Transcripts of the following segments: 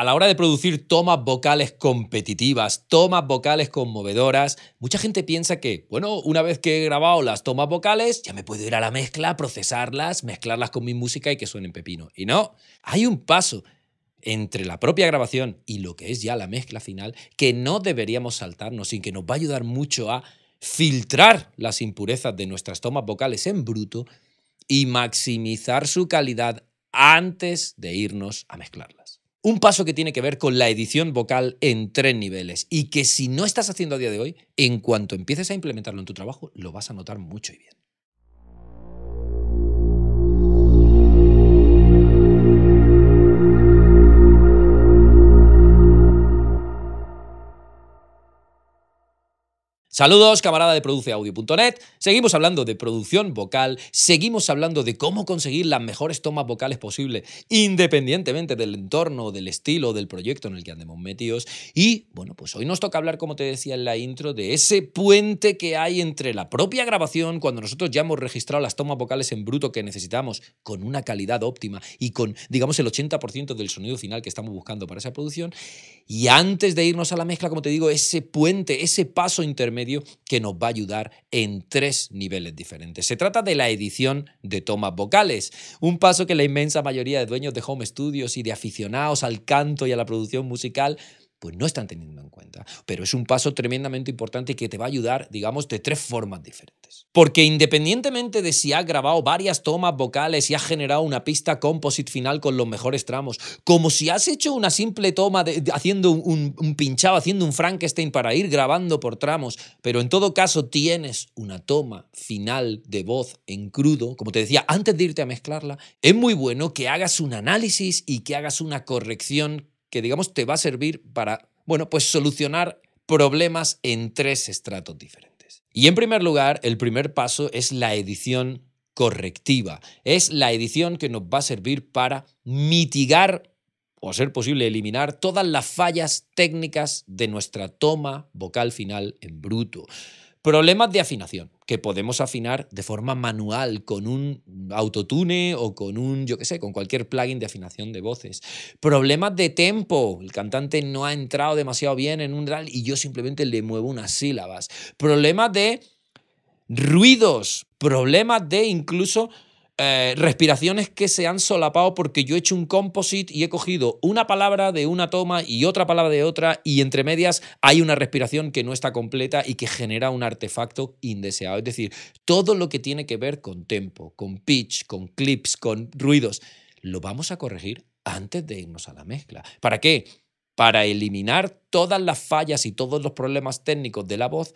a la hora de producir tomas vocales competitivas, tomas vocales conmovedoras, mucha gente piensa que, bueno, una vez que he grabado las tomas vocales, ya me puedo ir a la mezcla, procesarlas, mezclarlas con mi música y que suenen pepino. Y no, hay un paso entre la propia grabación y lo que es ya la mezcla final que no deberíamos saltarnos y que nos va a ayudar mucho a filtrar las impurezas de nuestras tomas vocales en bruto y maximizar su calidad antes de irnos a mezclarlas. Un paso que tiene que ver con la edición vocal en tres niveles y que si no estás haciendo a día de hoy, en cuanto empieces a implementarlo en tu trabajo, lo vas a notar mucho y bien. Saludos, camarada de produceaudio.net. Seguimos hablando de producción vocal, seguimos hablando de cómo conseguir las mejores tomas vocales posibles, independientemente del entorno, del estilo, del proyecto en el que andemos metidos. Y bueno, pues hoy nos toca hablar, como te decía en la intro, de ese puente que hay entre la propia grabación, cuando nosotros ya hemos registrado las tomas vocales en bruto que necesitamos, con una calidad óptima y con, digamos, el 80% del sonido final que estamos buscando para esa producción. Y antes de irnos a la mezcla, como te digo, ese puente, ese paso intermedio que nos va a ayudar en tres niveles diferentes. Se trata de la edición de tomas vocales, un paso que la inmensa mayoría de dueños de home studios y de aficionados al canto y a la producción musical pues no están teniendo en cuenta. Pero es un paso tremendamente importante que te va a ayudar, digamos, de tres formas diferentes. Porque independientemente de si has grabado varias tomas vocales y has generado una pista composite final con los mejores tramos, como si has hecho una simple toma de, haciendo un, un pinchado, haciendo un Frankenstein para ir grabando por tramos, pero en todo caso tienes una toma final de voz en crudo, como te decía, antes de irte a mezclarla, es muy bueno que hagas un análisis y que hagas una corrección que, digamos, te va a servir para, bueno, pues solucionar problemas en tres estratos diferentes. Y en primer lugar, el primer paso es la edición correctiva. Es la edición que nos va a servir para mitigar o a ser posible eliminar todas las fallas técnicas de nuestra toma vocal final en bruto. Problemas de afinación, que podemos afinar de forma manual con un autotune o con un, yo qué sé, con cualquier plugin de afinación de voces. Problemas de tempo, el cantante no ha entrado demasiado bien en un real y yo simplemente le muevo unas sílabas. Problemas de ruidos, problemas de incluso eh, respiraciones que se han solapado porque yo he hecho un composite y he cogido una palabra de una toma y otra palabra de otra y entre medias hay una respiración que no está completa y que genera un artefacto indeseado. Es decir, todo lo que tiene que ver con tempo, con pitch, con clips, con ruidos, lo vamos a corregir antes de irnos a la mezcla. ¿Para qué? Para eliminar todas las fallas y todos los problemas técnicos de la voz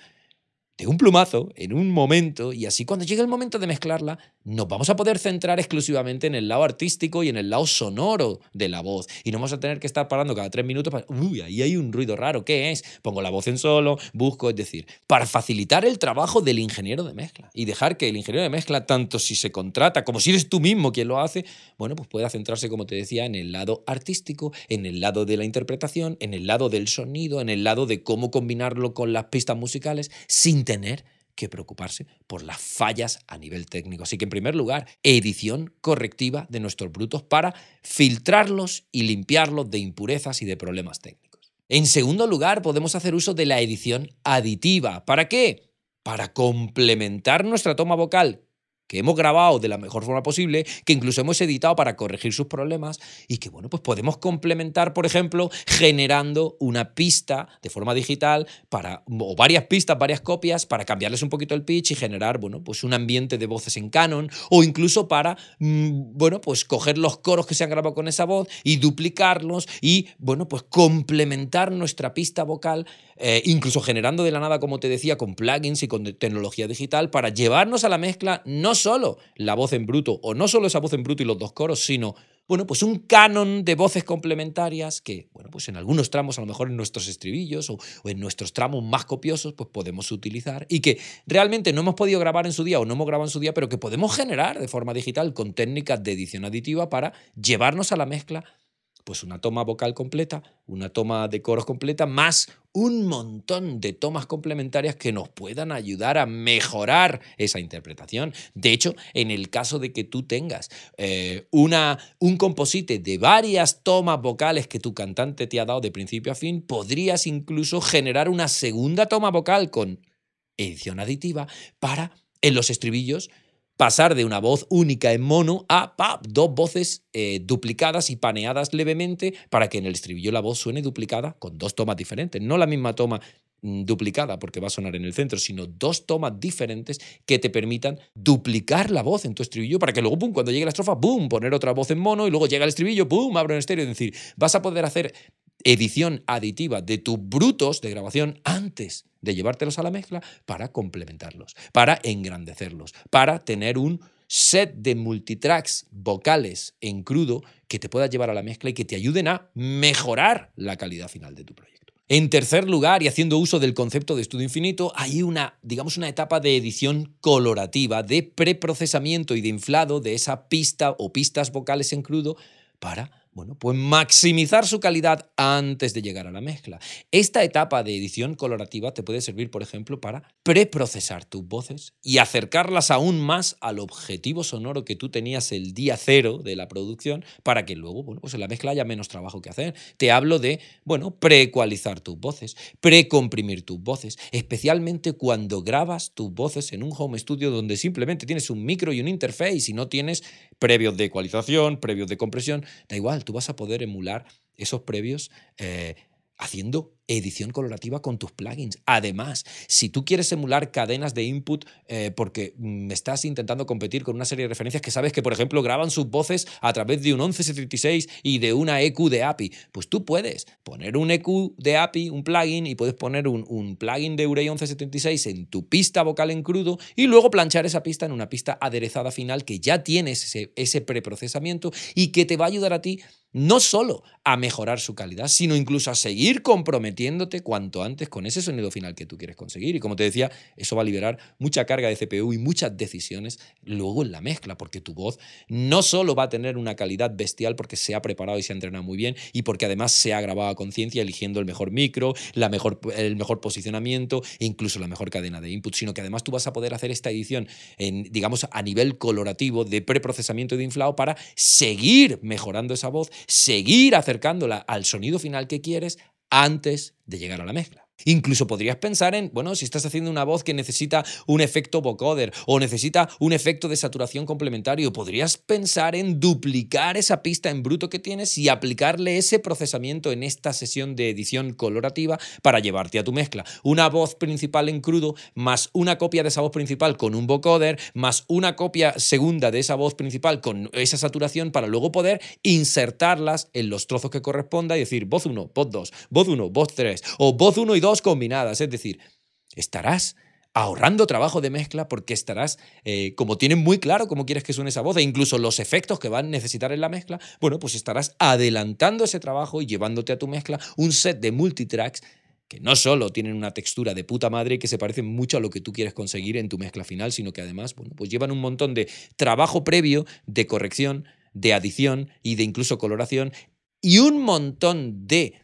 de un plumazo, en un momento, y así cuando llegue el momento de mezclarla, nos vamos a poder centrar exclusivamente en el lado artístico y en el lado sonoro de la voz. Y no vamos a tener que estar parando cada tres minutos para, uy, ahí hay un ruido raro, ¿qué es? Pongo la voz en solo, busco, es decir, para facilitar el trabajo del ingeniero de mezcla y dejar que el ingeniero de mezcla, tanto si se contrata como si eres tú mismo quien lo hace, bueno, pues pueda centrarse, como te decía, en el lado artístico, en el lado de la interpretación, en el lado del sonido, en el lado de cómo combinarlo con las pistas musicales, sin tener que preocuparse por las fallas a nivel técnico. Así que, en primer lugar, edición correctiva de nuestros brutos para filtrarlos y limpiarlos de impurezas y de problemas técnicos. En segundo lugar, podemos hacer uso de la edición aditiva. ¿Para qué? Para complementar nuestra toma vocal que hemos grabado de la mejor forma posible, que incluso hemos editado para corregir sus problemas y que, bueno, pues podemos complementar, por ejemplo, generando una pista de forma digital para, o varias pistas, varias copias, para cambiarles un poquito el pitch y generar, bueno, pues un ambiente de voces en canon o incluso para, mm, bueno, pues coger los coros que se han grabado con esa voz y duplicarlos y, bueno, pues complementar nuestra pista vocal, eh, incluso generando de la nada, como te decía, con plugins y con tecnología digital para llevarnos a la mezcla no solo la voz en bruto, o no solo esa voz en bruto y los dos coros, sino, bueno, pues un canon de voces complementarias que, bueno, pues en algunos tramos, a lo mejor en nuestros estribillos o, o en nuestros tramos más copiosos, pues podemos utilizar y que realmente no hemos podido grabar en su día o no hemos grabado en su día, pero que podemos generar de forma digital con técnicas de edición aditiva para llevarnos a la mezcla pues una toma vocal completa, una toma de coros completa, más un montón de tomas complementarias que nos puedan ayudar a mejorar esa interpretación. De hecho, en el caso de que tú tengas eh, una, un composite de varias tomas vocales que tu cantante te ha dado de principio a fin, podrías incluso generar una segunda toma vocal con edición aditiva para en los estribillos pasar de una voz única en mono a ¡pap! dos voces eh, duplicadas y paneadas levemente para que en el estribillo la voz suene duplicada con dos tomas diferentes, no la misma toma mm, duplicada porque va a sonar en el centro, sino dos tomas diferentes que te permitan duplicar la voz en tu estribillo para que luego, cuando llegue la estrofa, boom, poner otra voz en mono y luego llega el estribillo, boom, abro en estéreo. Es decir, vas a poder hacer edición aditiva de tus brutos de grabación antes de llevártelos a la mezcla para complementarlos, para engrandecerlos, para tener un set de multitracks vocales en crudo que te pueda llevar a la mezcla y que te ayuden a mejorar la calidad final de tu proyecto. En tercer lugar, y haciendo uso del concepto de estudio infinito, hay una, digamos, una etapa de edición colorativa, de preprocesamiento y de inflado de esa pista o pistas vocales en crudo para bueno, pues maximizar su calidad antes de llegar a la mezcla. Esta etapa de edición colorativa te puede servir, por ejemplo, para preprocesar tus voces y acercarlas aún más al objetivo sonoro que tú tenías el día cero de la producción para que luego, bueno, pues en la mezcla haya menos trabajo que hacer. Te hablo de, bueno, preecualizar tus voces, precomprimir tus voces, especialmente cuando grabas tus voces en un home studio donde simplemente tienes un micro y un interface y no tienes previos de ecualización, previos de compresión, da igual tú vas a poder emular esos previos eh, haciendo edición colorativa con tus plugins. Además, si tú quieres emular cadenas de input eh, porque porque mm, estás intentando competir con una serie de referencias que sabes que, por ejemplo, graban sus voces a través de un 1176 y de una EQ de API, pues tú puedes poner un EQ de API, un plugin, y puedes poner un, plugin de Urey 1176 en tu pista vocal en crudo y luego planchar esa pista en una pista aderezada final que ya tienes ese, ese preprocesamiento y que te va a ayudar a ti no solo a mejorar su calidad, sino incluso a seguir comprometiéndote cuanto antes con ese sonido final que tú quieres conseguir. Y como te decía, eso va a liberar mucha carga de CPU y muchas decisiones luego en la mezcla, porque tu voz no solo va a tener una calidad bestial porque se ha preparado y se ha entrenado muy bien, y porque además se ha grabado a conciencia eligiendo el mejor micro, la mejor, el mejor posicionamiento e incluso la mejor cadena de input, sino que además tú vas a poder hacer esta edición, digamos, a nivel colorativo de preprocesamiento de inflado para seguir mejorando esa voz seguir acercándola al sonido final que quieres antes de llegar a la mezcla. Incluso podrías pensar en, bueno, si estás haciendo una voz que necesita un efecto vocoder o necesita un efecto de saturación complementario, podrías pensar en duplicar esa pista en bruto que tienes y aplicarle ese procesamiento en esta sesión de edición colorativa para llevarte a tu mezcla. Una voz principal en crudo más una copia de esa voz principal con un vocoder más una copia segunda de esa voz principal con esa saturación para luego poder insertarlas en los trozos que corresponda y decir voz 1, voz 2, voz 1, voz 3 o voz 1 y dos combinadas. Es decir, estarás ahorrando trabajo de mezcla porque estarás, eh, como tienen muy claro cómo quieres que suene esa voz e incluso los efectos que van a necesitar en la mezcla, bueno, pues estarás adelantando ese trabajo y llevándote a tu mezcla un set de multitracks que no solo tienen una textura de puta madre que se parecen mucho a lo que tú quieres conseguir en tu mezcla final, sino que además, bueno, pues llevan un montón de trabajo previo, de corrección, de adición y de incluso coloración y un montón de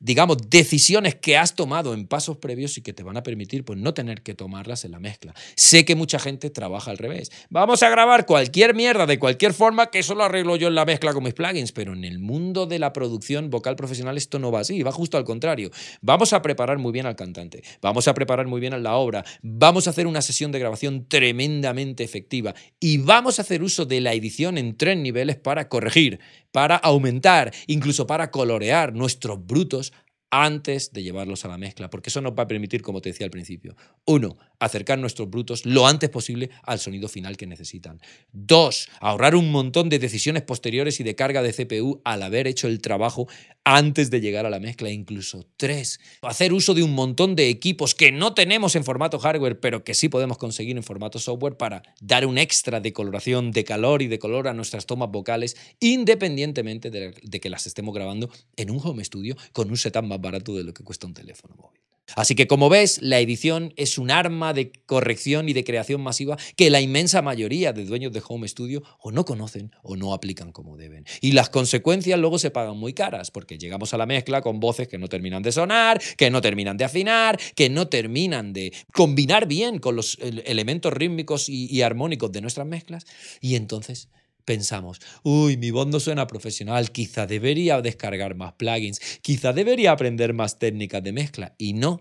digamos, decisiones que has tomado en pasos previos y que te van a permitir pues, no tener que tomarlas en la mezcla. Sé que mucha gente trabaja al revés. Vamos a grabar cualquier mierda de cualquier forma, que eso lo arreglo yo en la mezcla con mis plugins, pero en el mundo de la producción vocal profesional esto no va así, va justo al contrario. Vamos a preparar muy bien al cantante, vamos a preparar muy bien a la obra, vamos a hacer una sesión de grabación tremendamente efectiva y vamos a hacer uso de la edición en tres niveles para corregir, para aumentar, incluso para colorear nuestros brutos antes de llevarlos a la mezcla, porque eso nos va a permitir, como te decía al principio, uno, acercar nuestros brutos lo antes posible al sonido final que necesitan. Dos, ahorrar un montón de decisiones posteriores y de carga de CPU al haber hecho el trabajo antes de llegar a la mezcla. Incluso tres, hacer uso de un montón de equipos que no tenemos en formato hardware, pero que sí podemos conseguir en formato software para dar un extra de coloración, de calor y de color a nuestras tomas vocales, independientemente de, que las estemos grabando en un home studio con un setup más barato de lo que cuesta un teléfono móvil. Así que como ves, la edición es un arma de corrección y de creación masiva que la inmensa mayoría de dueños de home studio o no conocen o no aplican como deben. Y las consecuencias luego se pagan muy caras porque llegamos a la mezcla con voces que no terminan de sonar, que no terminan de afinar, que no terminan de combinar bien con los elementos rítmicos y, armónicos de nuestras mezclas. Y entonces pensamos, uy, mi voz no suena profesional, quizá debería descargar más plugins, quizá debería aprender más técnicas de mezcla. Y no.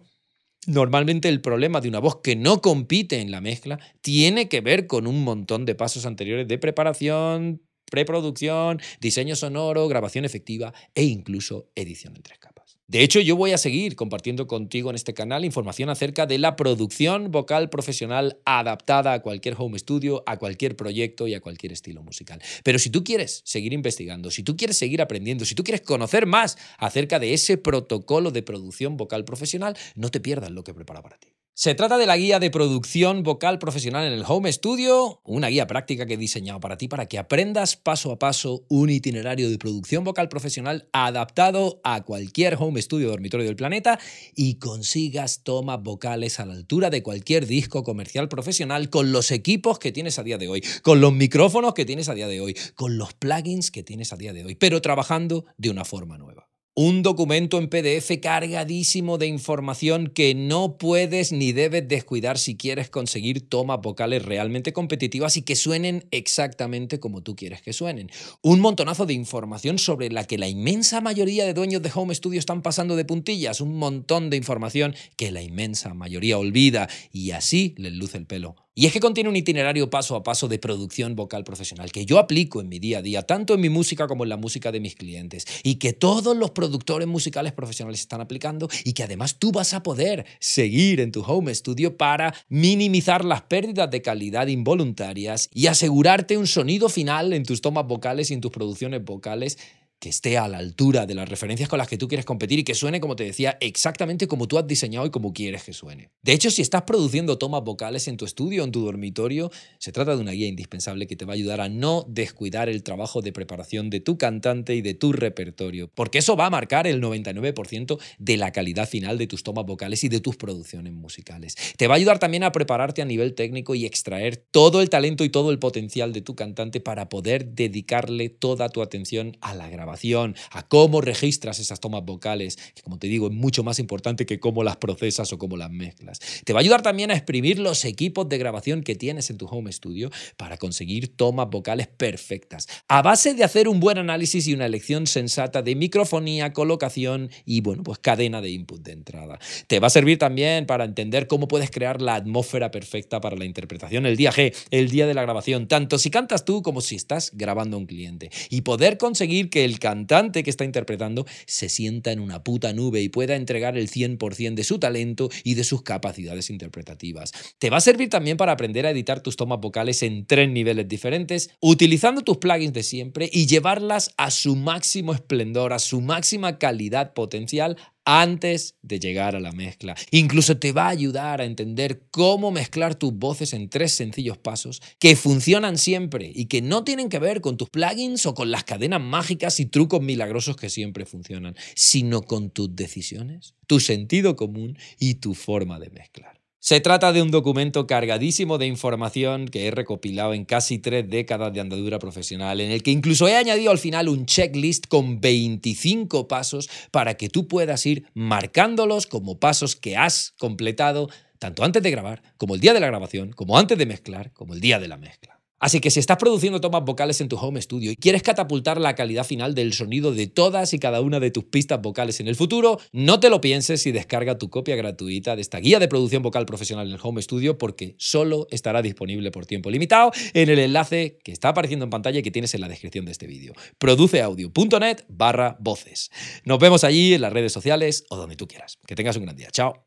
Normalmente el problema de una voz que no compite en la mezcla tiene que ver con un montón de pasos anteriores de preparación, preproducción, diseño sonoro, grabación efectiva e incluso edición en tres capas. De hecho, yo voy a seguir compartiendo contigo en este canal información acerca de la producción vocal profesional adaptada a cualquier home studio, a cualquier proyecto y a cualquier estilo musical. Pero si tú quieres seguir investigando, si tú quieres seguir aprendiendo, si tú quieres conocer más acerca de ese protocolo de producción vocal profesional, no te pierdas lo que prepara para ti. Se trata de la guía de producción vocal profesional en el Home Studio, una guía práctica que he diseñado para ti para que aprendas paso a paso un itinerario de producción vocal profesional adaptado a cualquier Home Studio dormitorio del planeta y consigas tomas vocales a la altura de cualquier disco comercial profesional con los equipos que tienes a día de hoy, con los micrófonos que tienes a día de hoy, con los plugins que tienes a día de hoy, pero trabajando de una forma nueva un documento en PDF cargadísimo de información que no puedes ni debes descuidar si quieres conseguir tomas vocales realmente competitivas y que suenen exactamente como tú quieres que suenen. Un montonazo de información sobre la que la inmensa mayoría de dueños de home studio están pasando de puntillas, un montón de información que la inmensa mayoría olvida y así les luce el pelo y es que contiene un itinerario paso a paso de producción vocal profesional que yo aplico en mi día a día, tanto en mi música como en la música de mis clientes, y que todos los productores musicales profesionales están aplicando y que además tú vas a poder seguir en tu home studio para minimizar las pérdidas de calidad involuntarias y asegurarte un sonido final en tus tomas vocales y en tus producciones vocales que esté a la altura de las referencias con las que tú quieres competir y que suene, como te decía, exactamente como tú has diseñado y como quieres que suene. De hecho, si estás produciendo tomas vocales en tu estudio, en tu dormitorio, se trata de una guía indispensable que te va a ayudar a no descuidar el trabajo de preparación de tu cantante y de tu repertorio, porque eso va a marcar el 99% de la calidad final de tus tomas vocales y de tus producciones musicales. Te va a ayudar también a prepararte a nivel técnico y extraer todo el talento y todo el potencial de tu cantante para poder dedicarle toda tu atención a la grabación grabación, a cómo registras esas tomas vocales, que como te digo es mucho más importante que cómo las procesas o cómo las mezclas. Te va a ayudar también a exprimir los equipos de grabación que tienes en tu home studio para conseguir tomas vocales perfectas, a base de hacer un buen análisis y una elección sensata de microfonía, colocación y bueno, pues cadena de input de entrada. Te va a servir también para entender cómo puedes crear la atmósfera perfecta para la interpretación el día G, el día de la grabación, tanto si cantas tú como si estás grabando a un cliente y poder conseguir que el cantante que está interpretando se sienta en una puta nube y pueda entregar el 100% de su talento y de sus capacidades interpretativas. Te va a servir también para aprender a editar tus tomas vocales en tres niveles diferentes, utilizando tus plugins de siempre y llevarlas a su máximo esplendor, a su máxima calidad potencial antes de llegar a la mezcla. Incluso te va a ayudar a entender cómo mezclar tus voces en tres sencillos pasos que funcionan siempre y que no tienen que ver con tus plugins o con las cadenas mágicas y trucos milagrosos que siempre funcionan, sino con tus decisiones, tu sentido común y tu forma de mezclar. Se trata de un documento cargadísimo de información que he recopilado en casi tres décadas de andadura profesional, en el que incluso he añadido al final un checklist con 25 pasos para que tú puedas ir marcándolos como pasos que has completado tanto antes de grabar, como el día de la grabación, como antes de mezclar, como el día de la mezcla. Así que si estás produciendo tomas vocales en tu home studio y quieres catapultar la calidad final del sonido de todas y cada una de tus pistas vocales en el futuro, no te lo pienses y descarga tu copia gratuita de esta guía de producción vocal profesional en el home studio porque solo estará disponible por tiempo limitado en el enlace que está apareciendo en pantalla y que tienes en la descripción de este vídeo. produceaudio.net barra voces. Nos vemos allí en las redes sociales o donde tú quieras. Que tengas un gran día. Chao.